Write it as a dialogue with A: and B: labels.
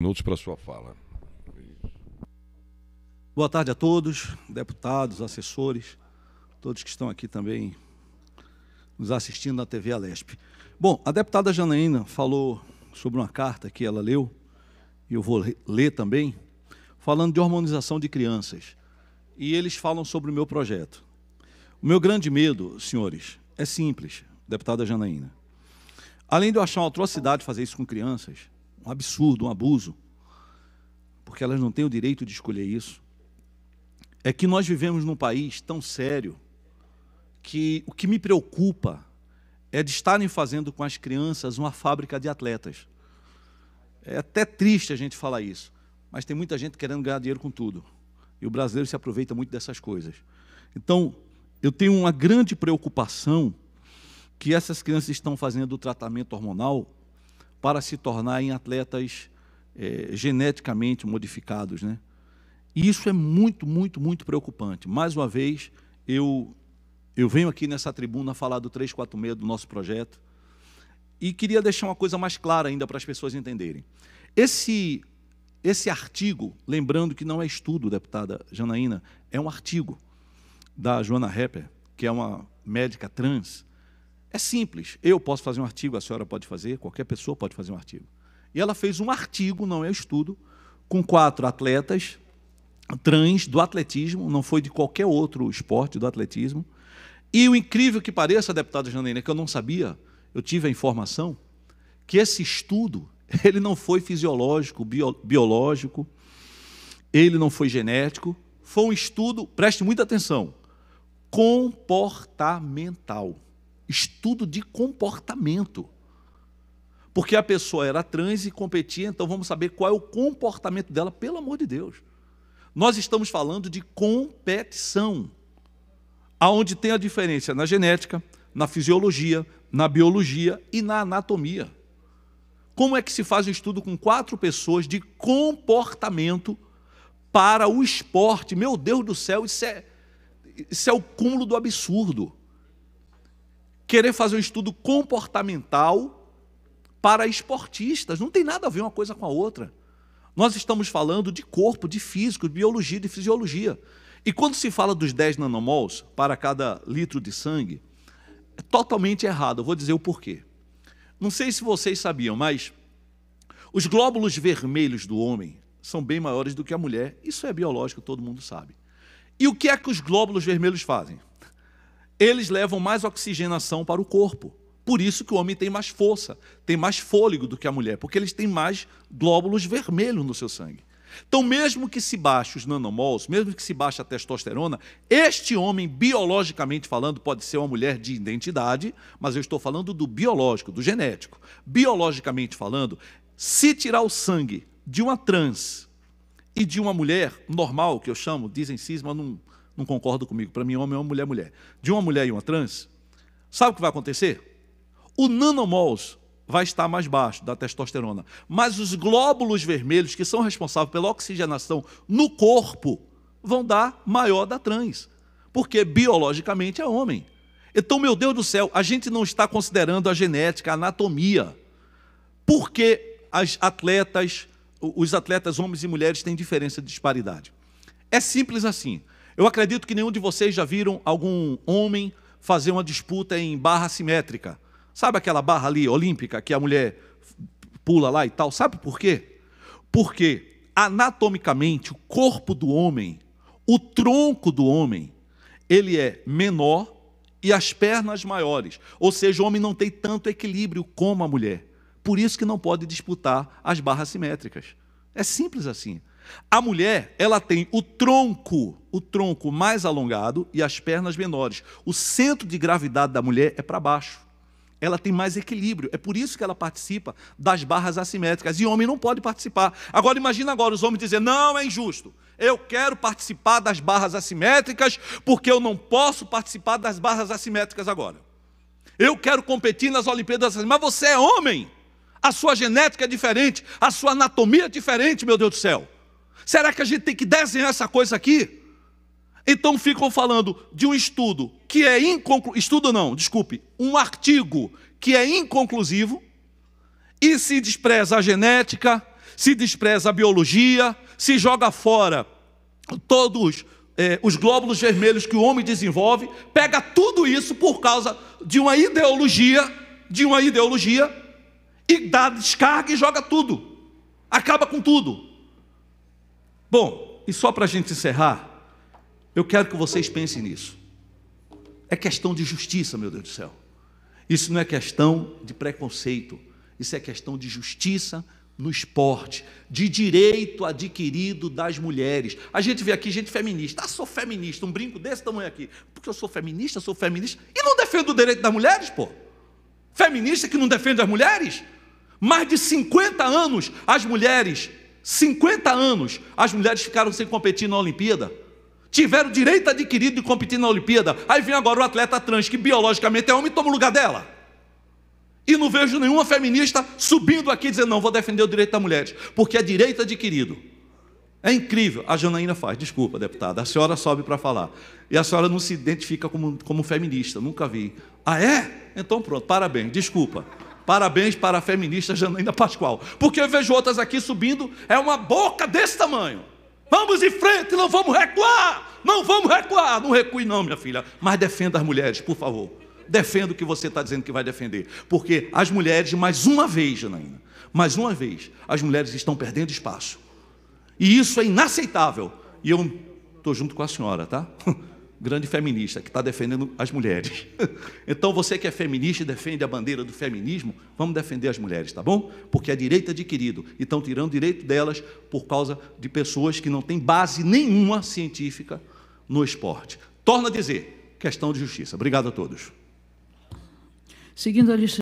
A: minutos para sua fala. Boa tarde a todos, deputados, assessores, todos que estão aqui também nos assistindo na TV Alesp. Bom, a deputada Janaína falou sobre uma carta que ela leu, e eu vou ler também, falando de hormonização de crianças. E eles falam sobre o meu projeto. O meu grande medo, senhores, é simples, deputada Janaína. Além de eu achar uma atrocidade fazer isso com crianças, um absurdo, um abuso, porque elas não têm o direito de escolher isso, é que nós vivemos num país tão sério que o que me preocupa é de estarem fazendo com as crianças uma fábrica de atletas. É até triste a gente falar isso, mas tem muita gente querendo ganhar dinheiro com tudo. E o brasileiro se aproveita muito dessas coisas. Então, eu tenho uma grande preocupação que essas crianças estão fazendo o tratamento hormonal para se tornarem atletas é, geneticamente modificados. Né? E isso é muito, muito, muito preocupante. Mais uma vez, eu, eu venho aqui nessa tribuna falar do 346 do nosso projeto e queria deixar uma coisa mais clara ainda para as pessoas entenderem. Esse, esse artigo, lembrando que não é estudo, deputada Janaína, é um artigo da Joana Repper, que é uma médica trans, é simples. Eu posso fazer um artigo, a senhora pode fazer, qualquer pessoa pode fazer um artigo. E ela fez um artigo, não é estudo, com quatro atletas trans do atletismo, não foi de qualquer outro esporte do atletismo. E o incrível que pareça, deputada Janaína, que eu não sabia, eu tive a informação, que esse estudo ele não foi fisiológico, bio, biológico, ele não foi genético, foi um estudo, preste muita atenção, comportamental estudo de comportamento. Porque a pessoa era trans e competia, então vamos saber qual é o comportamento dela, pelo amor de Deus. Nós estamos falando de competição, aonde tem a diferença na genética, na fisiologia, na biologia e na anatomia. Como é que se faz um estudo com quatro pessoas de comportamento para o esporte? Meu Deus do céu, isso é, isso é o cúmulo do absurdo querer fazer um estudo comportamental para esportistas. Não tem nada a ver uma coisa com a outra. Nós estamos falando de corpo, de físico, de biologia, de fisiologia. E quando se fala dos 10 nanomols para cada litro de sangue, é totalmente errado. Eu vou dizer o porquê. Não sei se vocês sabiam, mas os glóbulos vermelhos do homem são bem maiores do que a mulher. Isso é biológico, todo mundo sabe. E o que é que os glóbulos vermelhos fazem? Eles levam mais oxigenação para o corpo. Por isso que o homem tem mais força, tem mais fôlego do que a mulher, porque eles têm mais glóbulos vermelhos no seu sangue. Então, mesmo que se baixe os nanomols, mesmo que se baixe a testosterona, este homem, biologicamente falando, pode ser uma mulher de identidade, mas eu estou falando do biológico, do genético. Biologicamente falando, se tirar o sangue de uma trans e de uma mulher normal, que eu chamo, dizem cisma, não, não concordo comigo. Para mim, homem é uma mulher, mulher. De uma mulher e uma trans, sabe o que vai acontecer? O nanomols vai estar mais baixo da testosterona, mas os glóbulos vermelhos que são responsáveis pela oxigenação no corpo vão dar maior da trans, porque biologicamente é homem. Então, meu Deus do céu, a gente não está considerando a genética, a anatomia. Por que as atletas, os atletas homens e mulheres têm diferença de disparidade? É simples assim. Eu acredito que nenhum de vocês já viram algum homem fazer uma disputa em barra simétrica. Sabe aquela barra ali olímpica que a mulher pula lá e tal? Sabe por quê? Porque anatomicamente o corpo do homem, o tronco do homem, ele é menor e as pernas maiores. Ou seja, o homem não tem tanto equilíbrio como a mulher. Por isso que não pode disputar as barras simétricas. É simples assim. A mulher, ela tem o tronco, o tronco mais alongado e as pernas menores. O centro de gravidade da mulher é para baixo. Ela tem mais equilíbrio. É por isso que ela participa das barras assimétricas. E homem não pode participar. Agora imagina agora os homens dizendo: "Não, é injusto. Eu quero participar das barras assimétricas porque eu não posso participar das barras assimétricas agora. Eu quero competir nas Olimpíadas, mas você é homem. A sua genética é diferente, a sua anatomia é diferente, meu Deus do céu. Será que a gente tem que desenhar essa coisa aqui? Então ficam falando de um estudo que é inconclusivo, estudo não, desculpe, um artigo que é inconclusivo e se despreza a genética, se despreza a biologia, se joga fora todos é, os glóbulos vermelhos que o homem desenvolve, pega tudo isso por causa de uma ideologia, de uma ideologia e dá descarga e joga tudo, acaba com tudo. Bom, e só para a gente encerrar, eu quero que vocês pensem nisso. É questão de justiça, meu Deus do céu. Isso não é questão de preconceito. Isso é questão de justiça no esporte, de direito adquirido das mulheres. A gente vê aqui gente feminista. Ah, sou feminista, um brinco desse tamanho aqui. Porque eu sou feminista, sou feminista. E não defendo o direito das mulheres, pô. Feminista que não defende as mulheres? Mais de 50 anos as mulheres 50 anos, as mulheres ficaram sem competir na Olimpíada. Tiveram direito adquirido de competir na Olimpíada. Aí vem agora o atleta trans, que biologicamente é homem, e toma o lugar dela. E não vejo nenhuma feminista subindo aqui dizendo, não, vou defender o direito das mulheres, porque é direito adquirido. É incrível. A Janaína faz, desculpa, deputada, a senhora sobe para falar. E a senhora não se identifica como, como feminista, nunca vi. Ah, é? Então pronto, parabéns, desculpa. Parabéns para a feminista Janaína Pascoal. Porque eu vejo outras aqui subindo, é uma boca desse tamanho. Vamos em frente, não vamos recuar! Não vamos recuar! Não recue, não, minha filha. Mas defenda as mulheres, por favor. Defenda o que você está dizendo que vai defender. Porque as mulheres, mais uma vez, Janaína, mais uma vez, as mulheres estão perdendo espaço. E isso é inaceitável. E eu estou junto com a senhora, tá? grande feminista, que está defendendo as mulheres. Então, você que é feminista e defende a bandeira do feminismo, vamos defender as mulheres, tá bom? Porque é direito adquirido e estão tirando direito delas por causa de pessoas que não têm base nenhuma científica no esporte. Torna a dizer, questão de justiça. Obrigado a todos. Seguindo a lista.